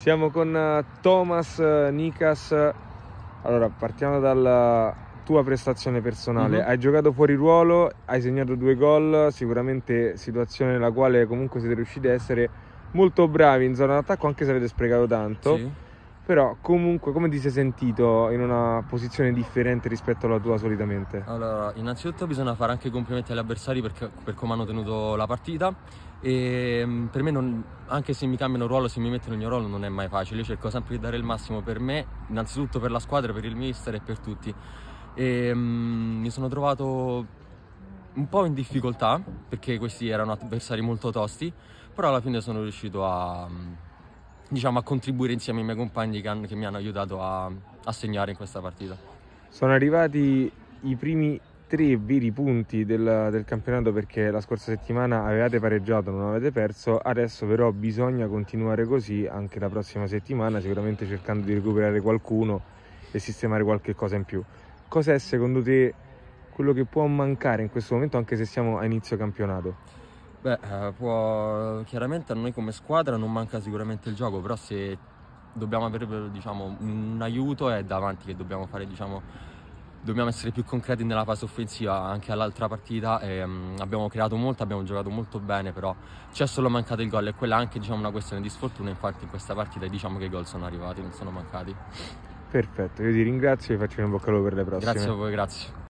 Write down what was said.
Siamo con eh, Thomas eh, Nikas. Allora, partiamo dalla eh, tua prestazione personale. Mm -hmm. Hai giocato fuori ruolo, hai segnato due gol, sicuramente situazione nella quale comunque siete riusciti a essere molto bravi in zona d'attacco, anche se avete sprecato tanto. Sì però comunque come ti sei sentito in una posizione differente rispetto alla tua solitamente? Allora, innanzitutto bisogna fare anche complimenti agli avversari perché, per come hanno tenuto la partita e ehm, per me non, anche se mi cambiano ruolo, se mi mettono il mio ruolo non è mai facile, io cerco sempre di dare il massimo per me, innanzitutto per la squadra, per il mister e per tutti. E, um, mi sono trovato un po' in difficoltà perché questi erano avversari molto tosti, però alla fine sono riuscito a diciamo, a contribuire insieme ai miei compagni che, hanno, che mi hanno aiutato a, a segnare in questa partita. Sono arrivati i primi tre veri punti del, del, campionato perché la scorsa settimana avevate pareggiato, non avete perso, adesso però bisogna continuare così anche la prossima settimana, sicuramente cercando di recuperare qualcuno e sistemare qualche cosa in più. Cos'è secondo te quello che può mancare in questo momento anche se siamo a inizio campionato? Beh, eh, può... chiaramente a noi come squadra non manca sicuramente il gioco, però se dobbiamo avere diciamo, un aiuto è davanti che dobbiamo fare, diciamo, dobbiamo essere più concreti nella fase offensiva anche all'altra partita e, um, abbiamo creato molto, abbiamo giocato molto bene, però ci è solo mancato il gol e quella è anche diciamo, una questione di sfortuna, infatti in questa partita diciamo che i gol sono arrivati, non sono mancati. Perfetto, io ti ringrazio e faccio un boccalo per le prossime. Grazie a voi, grazie.